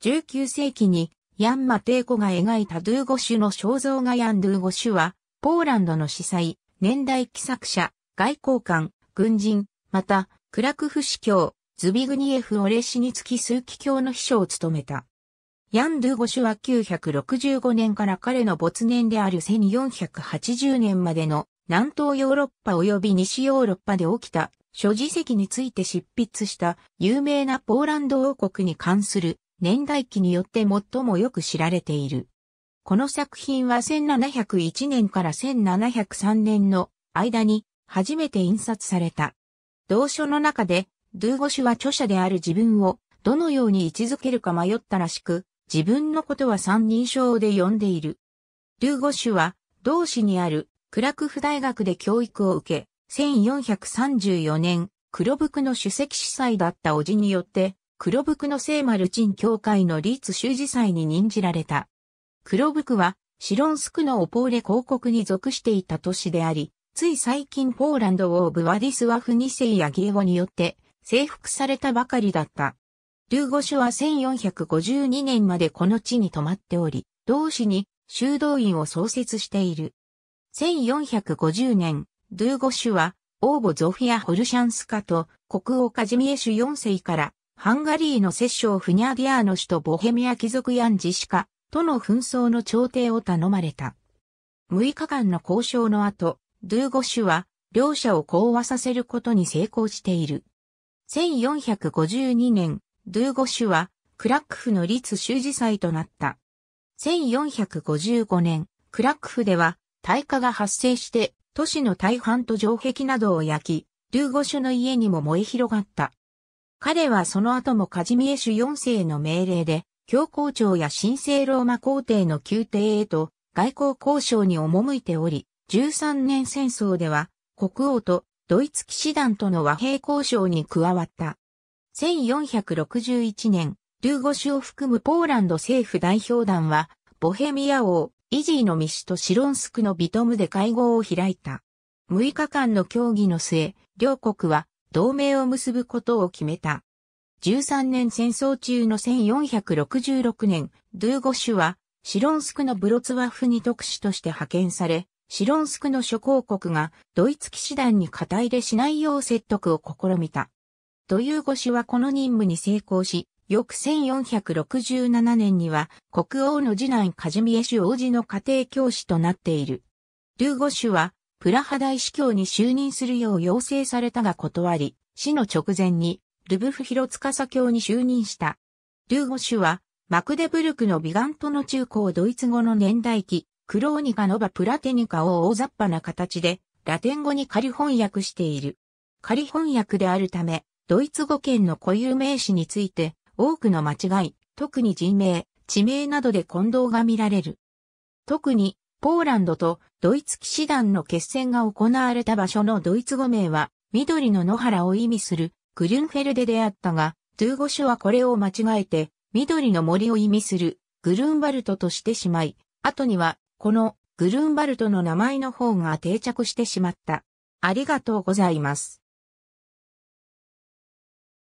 19世紀にヤンマテイコが描いたドゥーゴシュの肖像画ヤンドゥーゴシュは、ポーランドの司祭、年代記作者、外交官、軍人、また、クラクフ司教、ズビグニエフ・オレシニツキ数奇教の秘書を務めた。ヤン・ドゥーゴシュは965年から彼の没年である1480年までの南東ヨーロッパ及び西ヨーロッパで起きた諸事跡について執筆した有名なポーランド王国に関する年代記によって最もよく知られている。この作品は1701年から1703年の間に初めて印刷された。同書の中で、ドゥーゴシュは著者である自分をどのように位置づけるか迷ったらしく、自分のことは三人称で呼んでいる。ドゥーゴシュは、同市にあるクラクフ大学で教育を受け、1434年、黒服の主席司祭だったおじによって黒服の聖マルチン教会のリーツ修士祭に任じられた。黒服は、シロンスクのオポーレ広告に属していた都市であり、つい最近ポーランド王ブワディスワフ2世やギエゴによって征服されたばかりだった。ルーゴシュは1452年までこの地に泊まっており、同市に修道院を創設している。1450年、ルーゴシュは王母ゾフィア・ホルシャンスカと国王カジミエシュ4世からハンガリーの摂政フニャーディアーノ首都ボヘミア貴族ヤンジシカとの紛争の調停を頼まれた。6日間の交渉の後、ドゥーゴシュは両者を講和させることに成功している。1452年、ドゥーゴシュはクラックフの立州辞祭となった。1455年、クラックフでは大火が発生して都市の大半と城壁などを焼き、ドゥーゴシュの家にも燃え広がった。彼はその後もカジミエシュ4世の命令で、教皇庁や神聖ローマ皇帝の宮廷へと外交交渉に赴いており、13年戦争では国王とドイツ騎士団との和平交渉に加わった。1461年、ルーゴ州を含むポーランド政府代表団は、ボヘミア王、イジーのミシとシロンスクのビトムで会合を開いた。6日間の協議の末、両国は同盟を結ぶことを決めた。13年戦争中の1466年、ドゥーゴシュは、シロンスクのブロツワフに特使として派遣され、シロンスクの諸公国がドイツ騎士団に肩入れしないよう説得を試みた。ドゥーゴシュはこの任務に成功し、翌1467年には国王の次男カジミエシュ王子の家庭教師となっている。ドゥーゴシュはプラハ大司教に就任するよう要請されたが断り、死の直前に、ルブフヒロツカサ教に就任した。ルーゴシュは、マクデブルクのビガントの中高ドイツ語の年代記、クローニカノバプラテニカを大雑把な形で、ラテン語に仮翻訳している。仮翻訳であるため、ドイツ語圏の固有名詞について、多くの間違い、特に人名、地名などで混同が見られる。特に、ポーランドとドイツ騎士団の決戦が行われた場所のドイツ語名は、緑の野原を意味するグリュンフェルデであったが、トゥーゴシュはこれを間違えて、緑の森を意味するグルンバルトとしてしまい、後には、このグルンバルトの名前の方が定着してしまった。ありがとうございます。